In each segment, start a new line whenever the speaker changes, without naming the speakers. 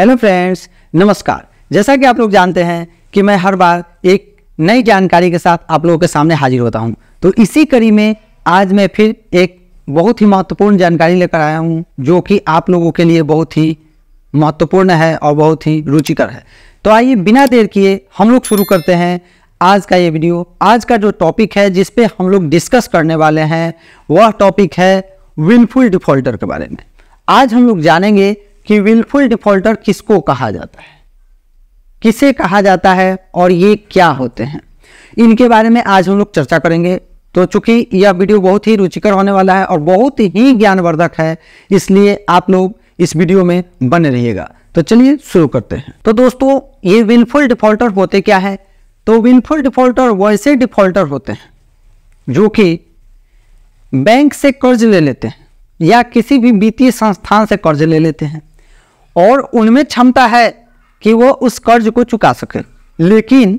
hello friends नमस्कार जैसा कि आप लोग जानते हैं कि मैं हर बार एक नई जानकारी के साथ आप लोगों के सामने हाजिर होता हूं तो इसी कड़ी में आज मैं फिर एक बहुत ही महत्वपूर्ण जानकारी लेकर आया हूं जो कि आप लोगों के लिए बहुत ही महत्वपूर्ण है और बहुत ही रुचिकर है तो आइए बिना देर किए हम लोग शुरू करते हैं आज का ये वीडियो आज का जो टॉपिक है जिस पे हम लोग डिस्कस करने वाले हैं वह टॉपिक है विनफुल डिफॉल्टर के बारे में आज हम लोग जानेंगे कि विलफुल डिफॉल्टर किसको कहा जाता है किसे कहा जाता है और ये क्या होते हैं इनके बारे में आज हम लोग चर्चा करेंगे तो चूंकि यह वीडियो बहुत ही रुचिकर होने वाला है और बहुत ही ज्ञानवर्धक है इसलिए आप लोग इस वीडियो में बने रहिएगा तो चलिए शुरू करते हैं तो दोस्तों ये विलफुल डिफॉल्टर होते क्या है तो विनफुल डिफॉल्टर वैसे डिफॉल्टर होते हैं जो कि बैंक से कर्ज ले लेते हैं या किसी भी वित्तीय संस्थान से कर्ज ले लेते हैं और उनमें क्षमता है कि वो उस कर्ज को चुका सके लेकिन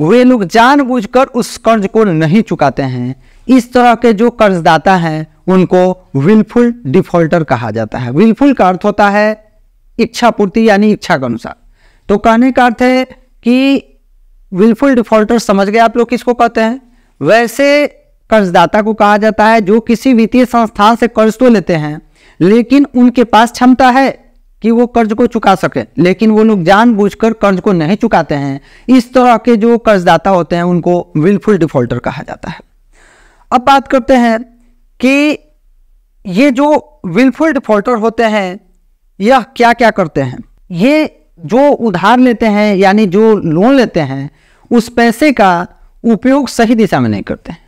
वे लोग जानबूझकर उस कर्ज को नहीं चुकाते हैं इस तरह के जो कर्जदाता हैं उनको विलफुल डिफॉल्टर कहा जाता है विलफुल का अर्थ होता है इच्छा पूर्ति यानी इच्छा के अनुसार तो कहने का अर्थ है कि विलफुल डिफॉल्टर समझ गए आप लोग किसको कहते हैं वैसे कर्जदाता को कहा जाता है जो किसी वित्तीय संस्थान से कर्ज तो लेते हैं लेकिन उनके पास क्षमता है कि वो कर्ज को चुका सके लेकिन वो लोग जान कर्ज को नहीं चुकाते हैं इस तरह के जो कर्जदाता होते हैं उनको विलफुल डिफॉल्टर कहा जाता है अब बात करते हैं कि ये जो विलफुल डिफॉल्टर होते हैं यह क्या क्या करते हैं ये जो उधार लेते हैं यानी जो लोन लेते हैं उस पैसे का उपयोग सही दिशा में नहीं करते हैं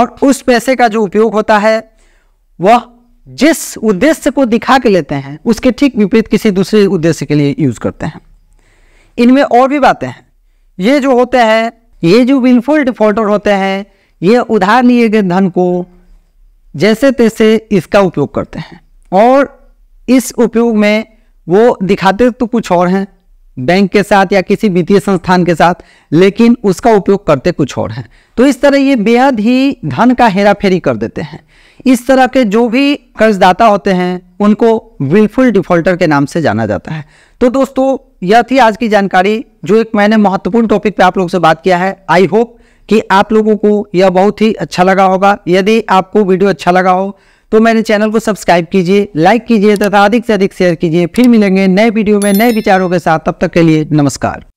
और उस पैसे का जो उपयोग होता है वह जिस उद्देश्य को दिखा के लेते हैं उसके ठीक विपरीत किसी दूसरे उद्देश्य के लिए यूज करते हैं इनमें और भी बातें हैं ये जो होते हैं ये जो विनफुल डिफॉल्टर होते हैं ये उधार लिए गए धन को जैसे तैसे इसका उपयोग करते हैं और इस उपयोग में वो दिखाते तो कुछ और हैं बैंक के साथ या किसी वित्तीय संस्थान के साथ लेकिन उसका उपयोग करते कुछ और हैं तो इस तरह ये बेहद ही धन का हेरा फेरी कर देते हैं इस तरह के जो भी कर्जदाता होते हैं उनको विलफुल डिफॉल्टर के नाम से जाना जाता है तो दोस्तों यह थी आज की जानकारी जो एक मैंने महत्वपूर्ण टॉपिक पे आप लोगों से बात किया है आई होप कि आप लोगों को यह बहुत ही अच्छा लगा होगा यदि आपको वीडियो अच्छा लगा हो तो मेरे चैनल को सब्सक्राइब कीजिए लाइक कीजिए तथा अधिक से अधिक शेयर कीजिए फिर मिलेंगे नए वीडियो में नए विचारों के साथ तब तक के लिए नमस्कार